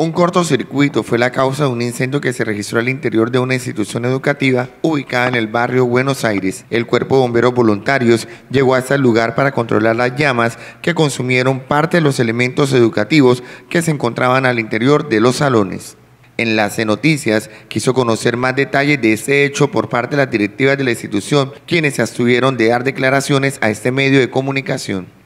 Un cortocircuito fue la causa de un incendio que se registró al interior de una institución educativa ubicada en el barrio Buenos Aires. El cuerpo de bomberos voluntarios llegó hasta el lugar para controlar las llamas que consumieron parte de los elementos educativos que se encontraban al interior de los salones. Enlace Noticias quiso conocer más detalles de este hecho por parte de las directivas de la institución, quienes se abstuvieron de dar declaraciones a este medio de comunicación.